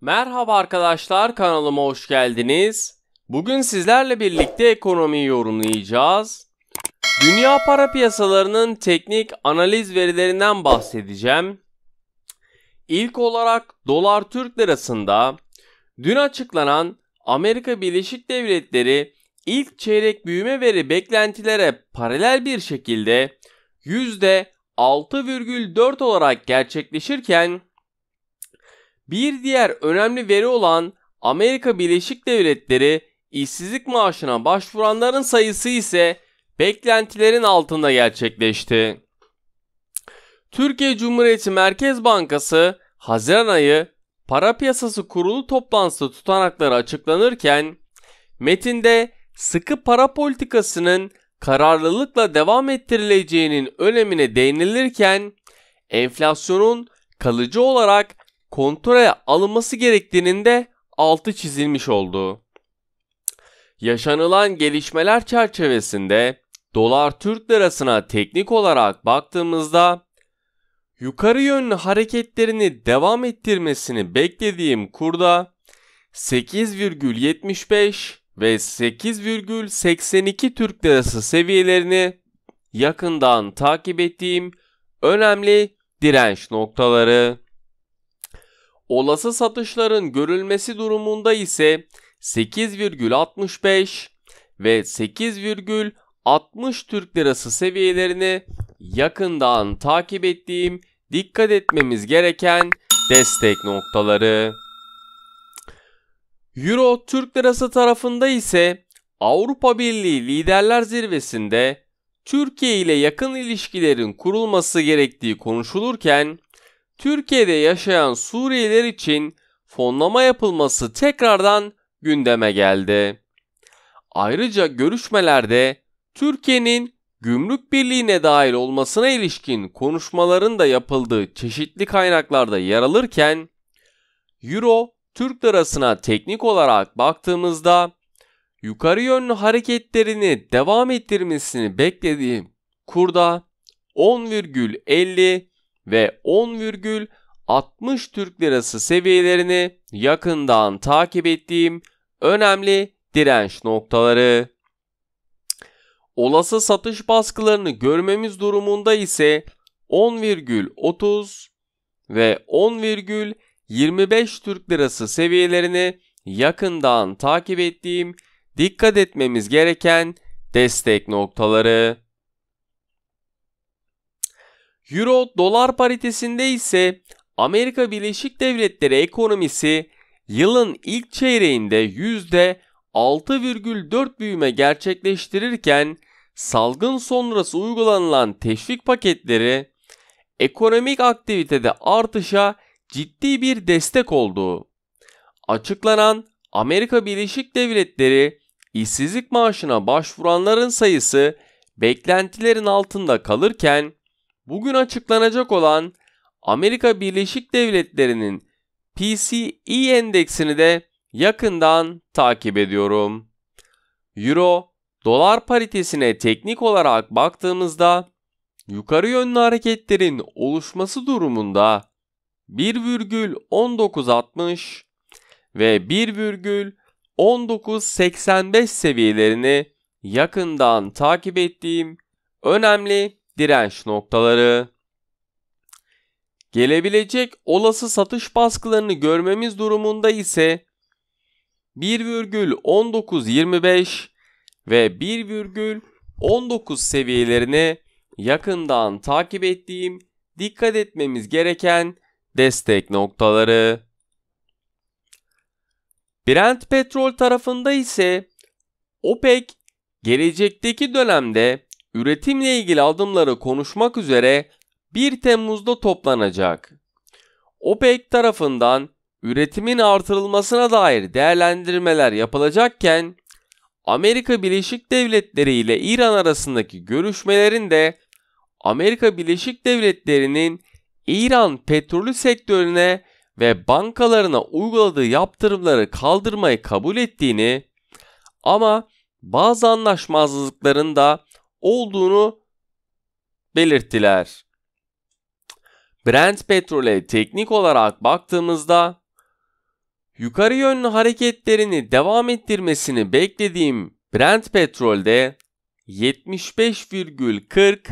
Merhaba arkadaşlar kanalıma hoş geldiniz. Bugün sizlerle birlikte ekonomiyi yorumlayacağız. Dünya para piyasalarının teknik analiz verilerinden bahsedeceğim. İlk olarak dolar Türk lirasında dün açıklanan Amerika Birleşik Devletleri ilk çeyrek büyüme veri beklentilere paralel bir şekilde %6,4 olarak gerçekleşirken bir diğer önemli veri olan Amerika Birleşik Devletleri işsizlik maaşına başvuranların sayısı ise beklentilerin altında gerçekleşti. Türkiye Cumhuriyeti Merkez Bankası Haziran ayı para piyasası kurulu toplantısı tutanakları açıklanırken metinde sıkı para politikasının kararlılıkla devam ettirileceğinin önemine değinilirken enflasyonun kalıcı olarak kontrole alınması gerektiğinin de altı çizilmiş oldu. Yaşanılan gelişmeler çerçevesinde dolar Türk lirasına teknik olarak baktığımızda yukarı yönlü hareketlerini devam ettirmesini beklediğim kurda 8,75 ve 8,82 Türk lirası seviyelerini yakından takip ettiğim önemli direnç noktaları. Olası satışların görülmesi durumunda ise 8,65 ve 8,60 Türk Lirası seviyelerini yakından takip ettiğim dikkat etmemiz gereken destek noktaları. Euro Türk Lirası tarafında ise Avrupa Birliği Liderler Zirvesi'nde Türkiye ile yakın ilişkilerin kurulması gerektiği konuşulurken Türkiye'de yaşayan Suriyeliler için fonlama yapılması tekrardan gündeme geldi. Ayrıca görüşmelerde Türkiye'nin Gümrük Birliği'ne dahil olmasına ilişkin konuşmaların da yapıldığı çeşitli kaynaklarda yer alırken Euro Türk lirasına teknik olarak baktığımızda yukarı yönlü hareketlerini devam ettirmesini beklediğim kurda 10,50 ve 10,60 Türk Lirası seviyelerini yakından takip ettiğim önemli direnç noktaları. Olası satış baskılarını görmemiz durumunda ise 10,30 ve 10,25 Türk Lirası seviyelerini yakından takip ettiğim dikkat etmemiz gereken destek noktaları. Euro dolar paritesinde ise Amerika Birleşik Devletleri ekonomisi yılın ilk çeyreğinde %6,4 büyüme gerçekleştirirken salgın sonrası uygulanan teşvik paketleri ekonomik aktivitede artışa ciddi bir destek oldu. Açıklanan Amerika Birleşik Devletleri işsizlik maaşına başvuranların sayısı beklentilerin altında kalırken bugün açıklanacak olan Amerika Birleşik Devletleri'nin PCE endeksini de yakından takip ediyorum. Euro dolar paritesine teknik olarak baktığımızda yukarı yönlü hareketlerin oluşması durumunda 1,1960 ve 1,1985 seviyelerini yakından takip ettiğim önemli direnç noktaları. Gelebilecek olası satış baskılarını görmemiz durumunda ise 1,1925 ve 1,19 seviyelerini yakından takip ettiğim dikkat etmemiz gereken destek noktaları. Brent petrol tarafında ise OPEC gelecekteki dönemde üretimle ilgili adımları konuşmak üzere 1 Temmuz'da toplanacak. OPEC tarafından üretimin artırılmasına dair değerlendirmeler yapılacakken Amerika Birleşik Devletleri ile İran arasındaki görüşmelerin de Amerika Birleşik Devletleri'nin İran petrolü sektörüne ve bankalarına uyguladığı yaptırımları kaldırmayı kabul ettiğini ama bazı anlaşmazlıkların da olduğunu belirttiler. Brent petrole teknik olarak baktığımızda yukarı yönlü hareketlerini devam ettirmesini beklediğim Brent petrolde 75,40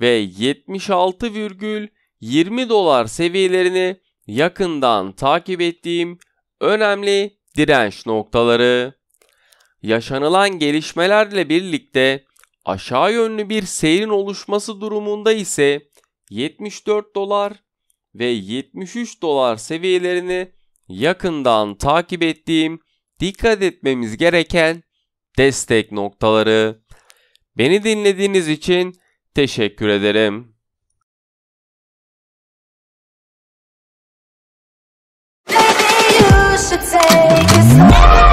ve 76,20 dolar seviyelerini yakından takip ettiğim önemli direnç noktaları. Yaşanılan gelişmelerle birlikte Aşağı yönlü bir seyrin oluşması durumunda ise 74 dolar ve 73 dolar seviyelerini yakından takip ettiğim dikkat etmemiz gereken destek noktaları. Beni dinlediğiniz için teşekkür ederim. should take